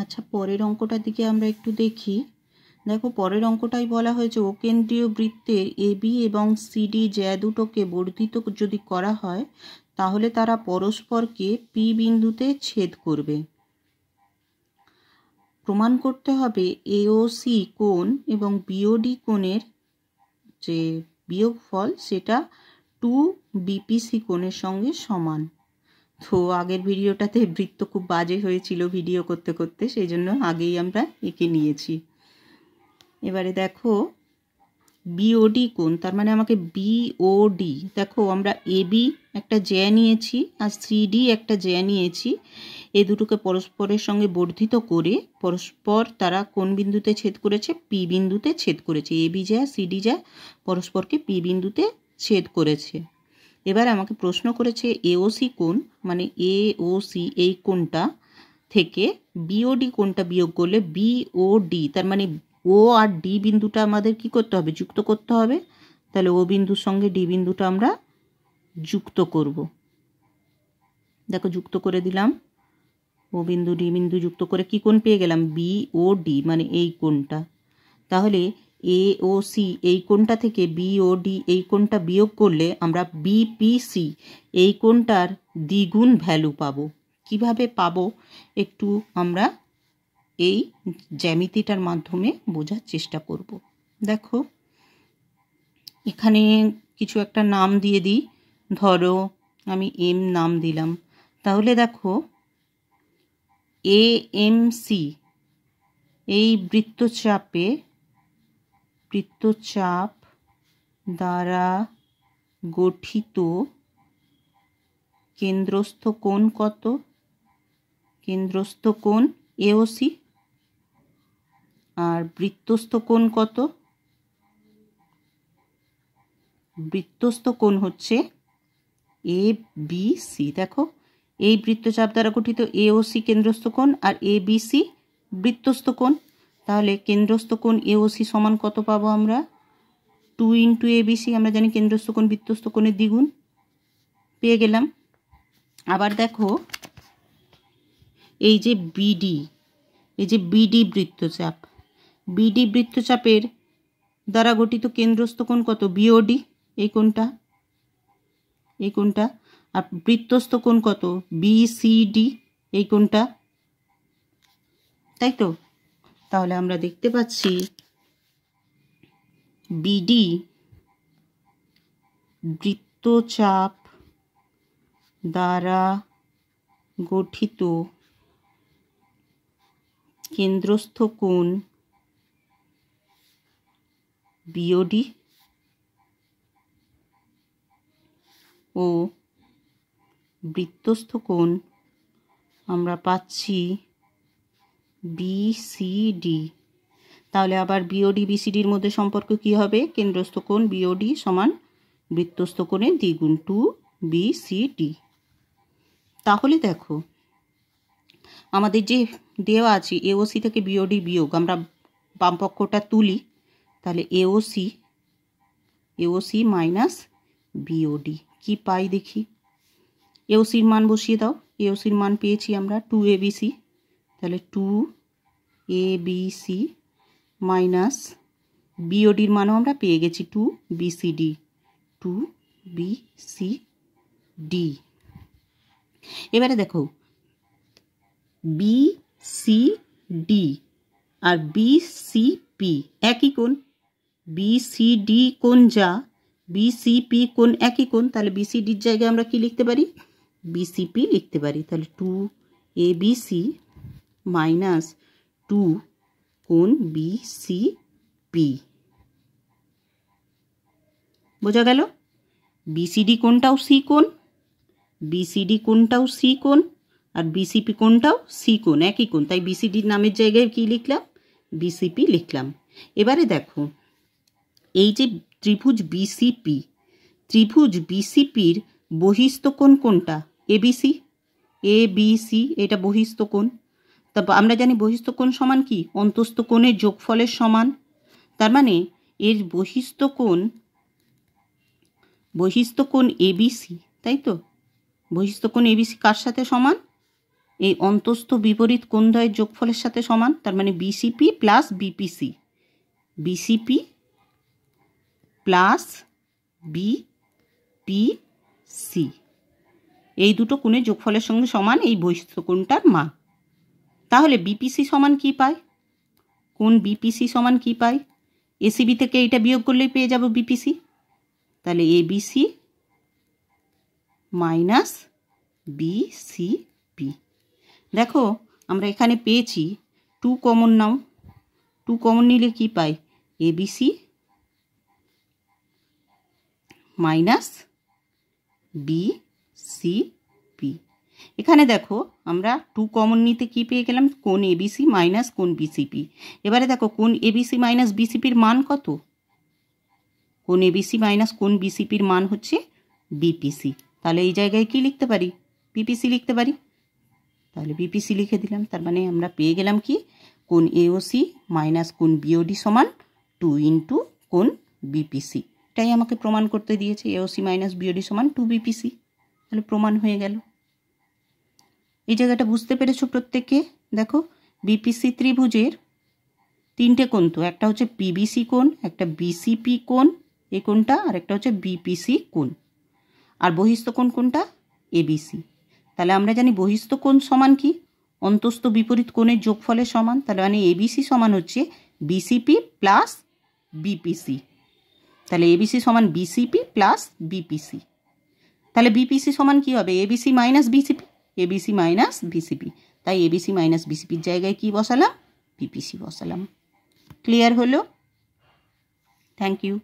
আচ্ছা পরের অঙ্কটার দিকে আমরা একটু দেখি দেখো পরের অঙ্কটাই বলা হয়েছে কেন্দ্রীয় বৃত্তের এবি এবং সিডি জ্যা দুটোকে বর্ধিত যদি করা হয় তাহলে তারা পরস্পরকে পি বিন্দুতে ছেদ করবে প্রমাণ করতে হবে এওসি কোণ এবং বিওডি কোণের যে বিয়োগফল সেটা টু বিপিসি কোণের সঙ্গে সমান তো আগের ভিডিওটাতে বৃত্ত খুব বাজে হয়েছিল ভিডিও করতে করতে সেই জন্য আগেই আমরা এঁকে নিয়েছি এবারে দেখো বিওডি কোন তার মানে আমাকে বিওডি দেখো আমরা এবি একটা জ্যা নিয়েছি আর সিডি একটা জ্যা নিয়েছি এ দুটোকে পরস্পরের সঙ্গে বর্ধিত করে পরস্পর তারা কোন বিন্দুতে ছেদ করেছে পি বিন্দুতে ছেদ করেছে এবি জ্যা সিডি জ্যা পরস্পরকে পি বিন্দুতে ছেদ করেছে এবার আমাকে প্রশ্ন করেছে এওসি কোন মানে এওসি এই কোনটা থেকে বিওডি কোনটা বিয়োগ করলে বিওডি তার মানে ও আর ডি বিন্দুটা আমাদের কি করতে হবে যুক্ত করতে হবে তাহলে ও বিন্দুর সঙ্গে ডি বিন্দুটা আমরা যুক্ত করব দেখো যুক্ত করে দিলাম ও বিন্দু ডি বিন্দু যুক্ত করে কি কোন পেয়ে গেলাম বিওডি মানে এই কোনটা তাহলে এ ও সি এই কোনটা থেকে বি ও ডি এই কোনটা বিয়োগ করলে আমরা বিপিসি এই কোনটার দ্বিগুণ ভ্যালু পাবো কিভাবে পাব একটু আমরা এই জ্যামিতিটার মাধ্যমে বোঝার চেষ্টা করব দেখো এখানে কিছু একটা নাম দিয়ে দিই ধরো আমি এম নাম দিলাম তাহলে দেখো এ এম সি এই বৃত্তচাপে বৃত্তচাপ দ্বারা গঠিত কেন্দ্রস্থ কোণ কত কেন্দ্রস্থ কোণ এওসি আর বৃত্তস্থ কোণ কত বৃত্তস্থ কোণ হচ্ছে এ বি সি দেখো এই বৃত্তচাপ দ্বারা গঠিত এওসি কেন্দ্রস্থ কোণ আর এ বি সি বৃত্তস্থ কোণ তাহলে কেন্দ্রস্থ কোণ এওসি সমান কত পাবো আমরা টু ইন্টু এবিসি আমরা জানি কেন্দ্রস্থ কোণ বৃত্তস্থ কোণের দ্বিগুণ পেয়ে গেলাম আবার দেখো এই যে বিডি এই যে বিডি বৃত্তচাপ বিডি বৃত্তচাপের দ্বারা গঠিত কেন্দ্রস্থ কোণ কত বিওডি এই কোনটা এই কোনটা আর বৃত্তস্থ কোণ কত বিসিডি এই কোনটা তাই তো তাহলে আমরা দেখতে পাচ্ছি বিডি বৃত্তচাপ দ্বারা গঠিত কেন্দ্রস্থ কোণ বিওডি ও বৃত্তস্থ কোণ আমরা পাচ্ছি বিসিডি তাহলে আবার বিওডি বিসিডির মধ্যে সম্পর্ক কি হবে কেন্দ্রস্থ কোণ বিওডি সমান বৃত্তস্থ কোণে দ্বিগুণ টু বিসিডি তাহলে দেখো আমাদের যে দেওয়া আছে এওসি থেকে বিওডি বিয়োগ আমরা বামপক্ষটা তুলি তাহলে এওসি এওসি মাইনাস বিওডি কি পাই দেখি এওসির মান বসিয়ে দাও এওসির মান পেয়েছি আমরা টু এবিসি তাহলে two A B C minus বিওডির মানও আমরা পেয়ে গেছি two BCD two B C D এবারে দেখো বি সি ডি আর বি সি পি একই কোন বি সি ডি কোন যা বি সি পি কোন একই কোণ তাহলে বি সি ডির জায়গায় আমরা কি লিখতে পারি বি সি পি লিখতে পারি তাহলে two A B C minus two কোন বি সি পি বোঝা গেল বিসিডি কোনটাও সি কোন বিসিডি কোনটাও সি কোন আর বিসিপি কোনটাও সি কোন একই কোন তাই বিসিডির নামের জায়গায় কি লিখলাম বিসিপি লিখলাম এবারে দেখো এই যে ত্রিভুজ বিসিপি ত্রিভুজ বিসিপির বহিস্থ কোন কোনটা এবিসি এ বি সি এটা বহিস্থ কোন তা আমরা জানি বহিস্থ কোণ সমান কি অন্তস্থ কোণের যোগফলের সমান তার মানে এর বহিস্থ কোণ বহিস্থ কোণ এবিসি তাই তো বহিস্থ কোণ এবিসি কার সাথে সমান এই অন্তস্থ বিপরীত কোণদ্বয়ের যোগফলের সাথে সমান তার মানে BCP plus BPC BCP plus BPC এই দুটো কোণের যোগফলের সঙ্গে সমান এই বহিস্থ কোণটার মান তাহলে বিপিসি সমান কি পাই কোন বিপিসি সমান কি পাই এসিবি থেকে এটা বিয়োগ করলেই পেয়ে যাব বিপিসি তাহলে এবিসি মাইনাস বিসিপি দেখো আমরা এখানে পেয়েছি টু কমন নাও টু কমন নিলে কি পাই এবিসি মাইনাস বিসিপি এখানে দেখো আমরা টু কমন নিতে কী পেয়ে গেলাম কোন এবিসি মাইনাস কোন বিসিপি এবারে দেখো কোন এবিসি মাইনাস বিসিপির মান কত কোন এবিসি মাইনাস কোন বিসিপির মান হচ্ছে বিপিসি তাহলে এই জায়গায় কি লিখতে পারি বিপিসি লিখতে পারি তাহলে বিপিসি লিখে দিলাম তার মানে আমরা পেয়ে গেলাম কি কোন এওসি মাইনাস কোন বিওডি সমান টু ইন্টু কোন বিপিসি এটাই আমাকে প্রমাণ করতে দিয়েছে এওসি মাইনাস বিওডি সমান টু বিপিসি তাহলে প্রমাণ হয়ে গেল এই জায়গাটা বুঝতে পেরেছো প্রত্যেকে দেখো বিপিসি ত্রিভুজের তিনটে কোণ তো একটা হচ্ছে পিবিসি কোণ একটা বিসিপি কোণ এ কোণটা আর একটা হচ্ছে বিপিসি কোণ আর বহিস্থ কোণ কোনটা এবিসি তাহলে আমরা জানি বহিস্থ কোণ সমান কি অন্তস্থ বিপরীত কোণের যোগফলে সমান তাহলে মানে এবিসি সমান হচ্ছে বিসিপি প্লাস বিপিসি তাহলে এবিসি সমান বিসিপি প্লাস বিপিসি তাহলে বিপিসি সমান কি হবে ABC minus BCP ABC minus VCP তাই এবিসি মাইনাস ভিসিপির জায়গায় কি বসালাম বিপিসি বসালাম ক্লিয়ার হলো থ্যাংক ইউ